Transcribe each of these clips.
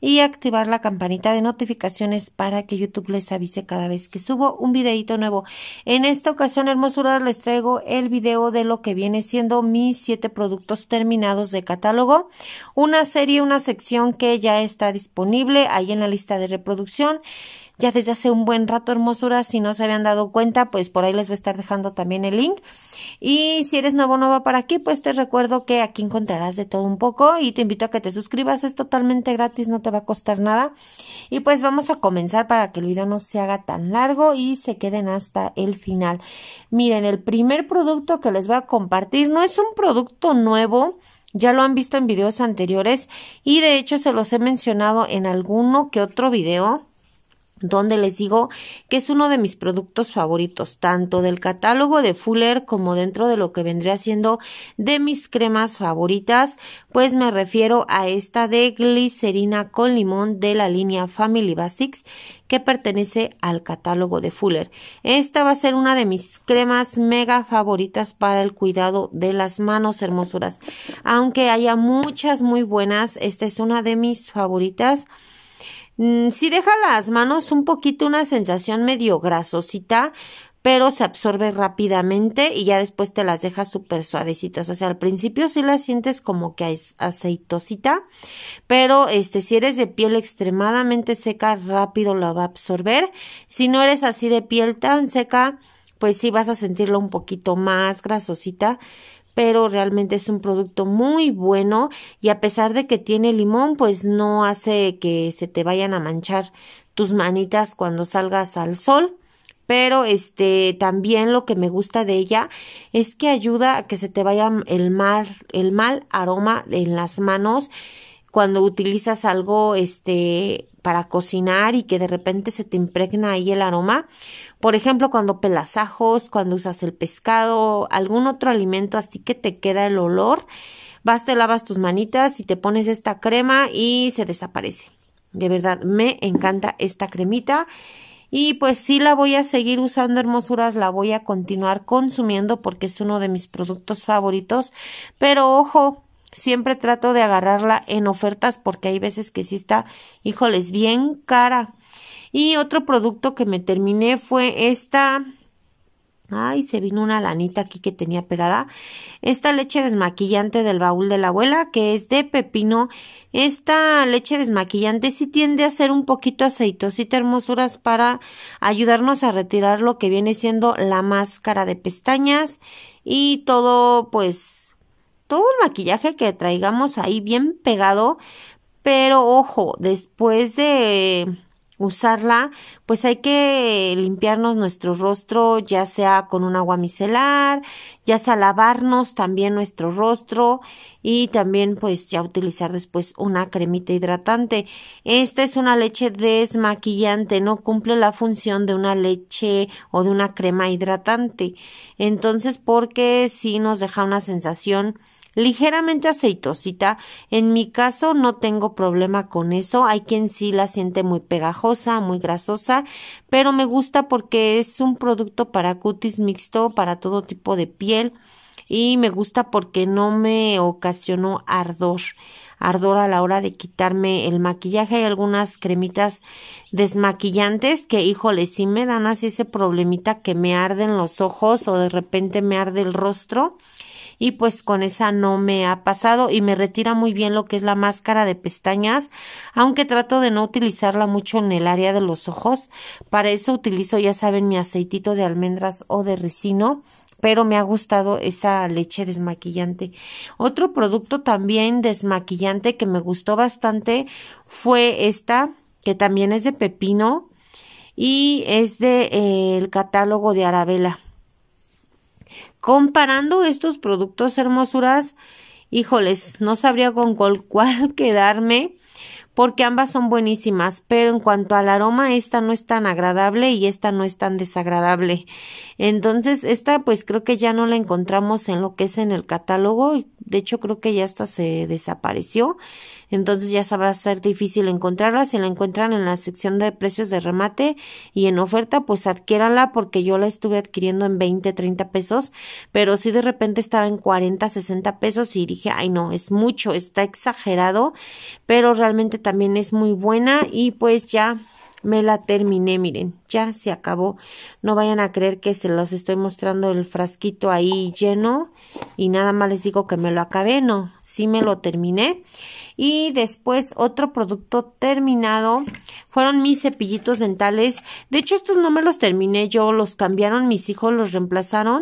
y activar la campanita de notificaciones para que YouTube les avise cada vez que subo un videito nuevo. En esta ocasión, hermosuras, les traigo el video de lo que viene siendo mis siete productos terminados de catálogo. Una serie, una sección que ya está disponible ahí en la lista de reproducción ya desde hace un buen rato, hermosura, Si no se habían dado cuenta, pues por ahí les voy a estar dejando también el link. Y si eres nuevo o nueva para aquí, pues te recuerdo que aquí encontrarás de todo un poco y te invito a que te suscribas. Es totalmente gratis, no te va a costar nada. Y pues vamos a comenzar para que el video no se haga tan largo y se queden hasta el final. Miren, el primer producto que les voy a compartir no es un producto nuevo. Ya lo han visto en videos anteriores y de hecho se los he mencionado en alguno que otro video donde les digo que es uno de mis productos favoritos, tanto del catálogo de Fuller como dentro de lo que vendría siendo de mis cremas favoritas, pues me refiero a esta de glicerina con limón de la línea Family Basics que pertenece al catálogo de Fuller. Esta va a ser una de mis cremas mega favoritas para el cuidado de las manos hermosuras. Aunque haya muchas muy buenas, esta es una de mis favoritas Mm, si deja las manos un poquito una sensación medio grasosita, pero se absorbe rápidamente y ya después te las deja súper suavecitas. O sea, al principio sí las sientes como que es aceitosita, pero este, si eres de piel extremadamente seca, rápido la va a absorber. Si no eres así de piel tan seca, pues sí vas a sentirlo un poquito más grasosita, pero realmente es un producto muy bueno y a pesar de que tiene limón, pues no hace que se te vayan a manchar tus manitas cuando salgas al sol. Pero este también lo que me gusta de ella es que ayuda a que se te vaya el mal, el mal aroma en las manos cuando utilizas algo este para cocinar y que de repente se te impregna ahí el aroma. Por ejemplo, cuando pelas ajos, cuando usas el pescado, algún otro alimento así que te queda el olor, vas, te lavas tus manitas y te pones esta crema y se desaparece. De verdad, me encanta esta cremita. Y pues sí la voy a seguir usando hermosuras, la voy a continuar consumiendo porque es uno de mis productos favoritos. Pero ojo, siempre trato de agarrarla en ofertas porque hay veces que sí está, híjoles, bien cara. Y otro producto que me terminé fue esta. Ay, se vino una lanita aquí que tenía pegada. Esta leche desmaquillante del baúl de la abuela, que es de pepino. Esta leche desmaquillante sí tiende a ser un poquito aceitosita, hermosuras, para ayudarnos a retirar lo que viene siendo la máscara de pestañas y todo, pues, todo el maquillaje que traigamos ahí bien pegado, pero ojo, después de usarla, pues hay que limpiarnos nuestro rostro, ya sea con un agua micelar, ya sea lavarnos también nuestro rostro y también pues ya utilizar después una cremita hidratante. Esta es una leche desmaquillante, no cumple la función de una leche o de una crema hidratante. Entonces, porque si sí nos deja una sensación ligeramente aceitosita. En mi caso no tengo problema con eso. Hay quien sí la siente muy pegajosa, muy grasosa, pero me gusta porque es un producto para cutis mixto, para todo tipo de piel y me gusta porque no me ocasionó ardor ardor a la hora de quitarme el maquillaje. Hay algunas cremitas desmaquillantes que, híjole, sí me dan así ese problemita que me arden los ojos o de repente me arde el rostro y pues con esa no me ha pasado y me retira muy bien lo que es la máscara de pestañas, aunque trato de no utilizarla mucho en el área de los ojos. Para eso utilizo, ya saben, mi aceitito de almendras o de resino pero me ha gustado esa leche desmaquillante. Otro producto también desmaquillante que me gustó bastante fue esta, que también es de pepino y es de eh, el catálogo de Arabella. Comparando estos productos hermosuras, híjoles, no sabría con cuál, quedarme porque ambas son buenísimas, pero en cuanto al aroma, esta no es tan agradable y esta no es tan desagradable. Entonces, esta pues creo que ya no la encontramos en lo que es en el catálogo, de hecho creo que ya hasta se desapareció, entonces ya sabrá ser difícil encontrarla, si la encuentran en la sección de precios de remate y en oferta, pues adquiéranla porque yo la estuve adquiriendo en 20, 30 pesos, pero si sí de repente estaba en 40, 60 pesos y dije, ay no, es mucho, está exagerado, pero realmente también es muy buena y pues ya me la terminé, miren, ya se acabó. No vayan a creer que se los estoy mostrando el frasquito ahí lleno y nada más les digo que me lo acabé, no, sí me lo terminé. Y después otro producto terminado fueron mis cepillitos dentales. De hecho, estos no me los terminé yo, los cambiaron mis hijos, los reemplazaron.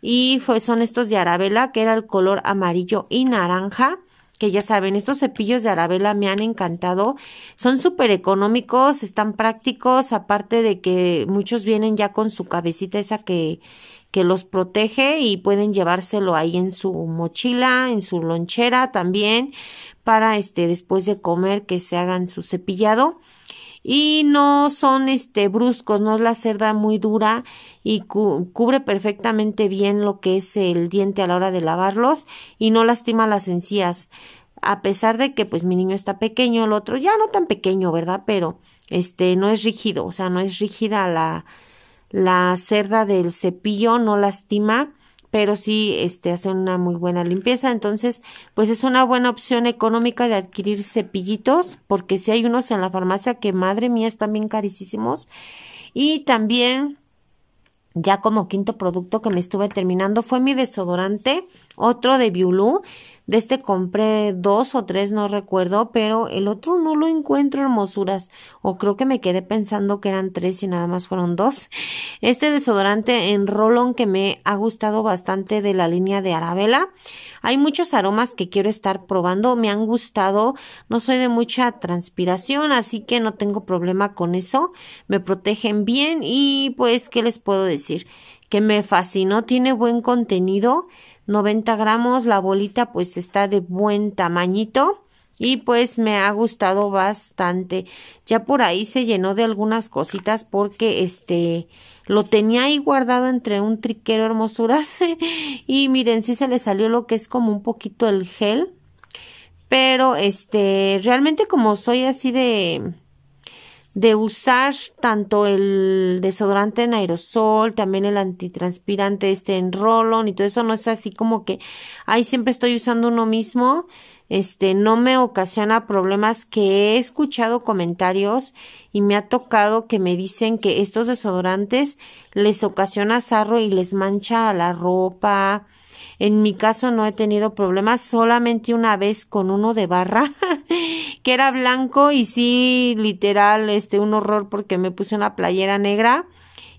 Y fue, son estos de Arabela que era el color amarillo y naranja que ya saben, estos cepillos de arabela me han encantado, son súper económicos, están prácticos, aparte de que muchos vienen ya con su cabecita esa que, que los protege y pueden llevárselo ahí en su mochila, en su lonchera también, para este después de comer que se hagan su cepillado y no son este bruscos, no es la cerda muy dura y cubre perfectamente bien lo que es el diente a la hora de lavarlos y no lastima las encías. A pesar de que pues mi niño está pequeño, el otro ya no tan pequeño, ¿verdad? Pero este no es rígido, o sea, no es rígida la la cerda del cepillo, no lastima pero sí este hace una muy buena limpieza entonces pues es una buena opción económica de adquirir cepillitos porque si hay unos en la farmacia que madre mía están bien carísimos y también ya como quinto producto que me estuve terminando fue mi desodorante, otro de Biulú de este compré dos o tres, no recuerdo, pero el otro no lo encuentro hermosuras. O creo que me quedé pensando que eran tres y nada más fueron dos. Este desodorante en Rolon que me ha gustado bastante de la línea de Arabella. Hay muchos aromas que quiero estar probando, me han gustado. No soy de mucha transpiración, así que no tengo problema con eso. Me protegen bien y pues, ¿qué les puedo decir? Que me fascinó, tiene buen contenido 90 gramos. La bolita pues está de buen tamañito y pues me ha gustado bastante. Ya por ahí se llenó de algunas cositas porque este lo tenía ahí guardado entre un triquero hermosuras y miren si sí se le salió lo que es como un poquito el gel. Pero este realmente como soy así de de usar tanto el desodorante en aerosol, también el antitranspirante este en rolón y todo eso no es así como que ahí siempre estoy usando uno mismo, este no me ocasiona problemas que he escuchado comentarios y me ha tocado que me dicen que estos desodorantes les ocasiona sarro y les mancha la ropa, en mi caso no he tenido problemas, solamente una vez con uno de barra, que era blanco y sí, literal, este, un horror porque me puse una playera negra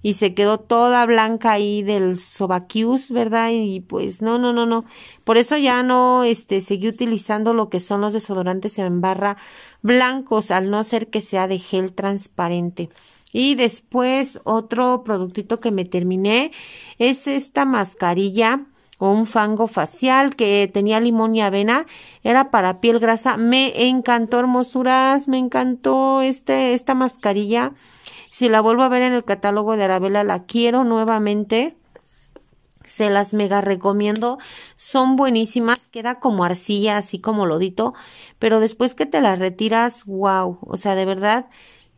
y se quedó toda blanca ahí del sobaquius, ¿verdad? Y pues no, no, no, no. Por eso ya no este seguí utilizando lo que son los desodorantes en barra blancos, al no ser que sea de gel transparente. Y después otro productito que me terminé es esta mascarilla un fango facial que tenía limón y avena, era para piel grasa. Me encantó, hermosuras, me encantó este, esta mascarilla. Si la vuelvo a ver en el catálogo de Arabella, la quiero nuevamente. Se las mega recomiendo. Son buenísimas. Queda como arcilla, así como lodito. Pero después que te las retiras, wow. O sea, de verdad,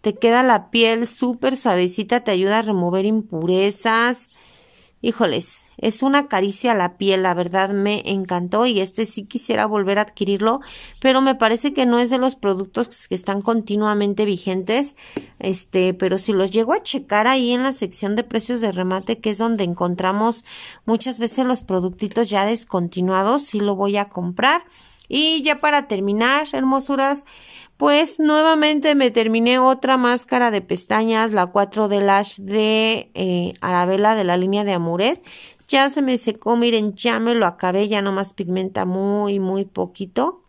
te queda la piel súper suavecita. Te ayuda a remover impurezas. Híjoles, es una caricia a la piel, la verdad me encantó y este sí quisiera volver a adquirirlo, pero me parece que no es de los productos que están continuamente vigentes, este, pero si los llego a checar ahí en la sección de precios de remate, que es donde encontramos muchas veces los productitos ya descontinuados, sí lo voy a comprar. Y ya para terminar, hermosuras, pues nuevamente me terminé otra máscara de pestañas, la 4 de Lash eh, de Arabella de la línea de Amuret. Ya se me secó, miren, ya me lo acabé, ya nomás pigmenta muy, muy poquito.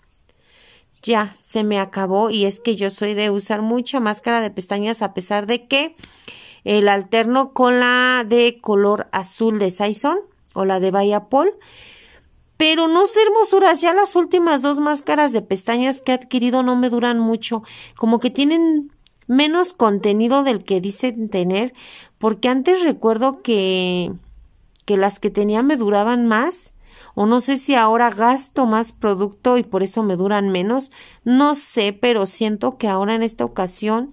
Ya se me acabó y es que yo soy de usar mucha máscara de pestañas a pesar de que el alterno con la de color azul de Saison o la de Bayapol. Pero no sé, hermosuras, ya las últimas dos máscaras de pestañas que he adquirido no me duran mucho, como que tienen menos contenido del que dicen tener, porque antes recuerdo que, que las que tenía me duraban más, o no sé si ahora gasto más producto y por eso me duran menos, no sé, pero siento que ahora en esta ocasión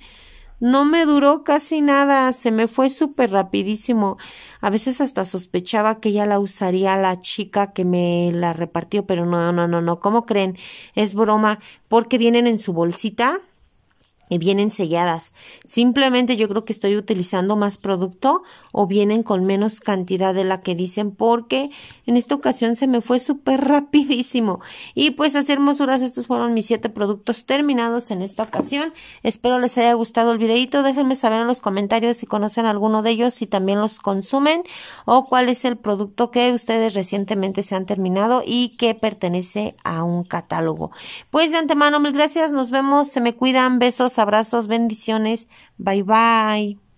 no me duró casi nada, se me fue súper rapidísimo. A veces hasta sospechaba que ya la usaría la chica que me la repartió, pero no, no, no, no, ¿cómo creen? Es broma, porque vienen en su bolsita vienen selladas. Simplemente yo creo que estoy utilizando más producto o vienen con menos cantidad de la que dicen porque en esta ocasión se me fue súper rapidísimo. Y pues así hermosuras, estos fueron mis siete productos terminados en esta ocasión. Espero les haya gustado el videito. Déjenme saber en los comentarios si conocen alguno de ellos, si también los consumen o cuál es el producto que ustedes recientemente se han terminado y que pertenece a un catálogo. Pues de antemano, mil gracias. Nos vemos. Se me cuidan. Besos abrazos, bendiciones. Bye bye.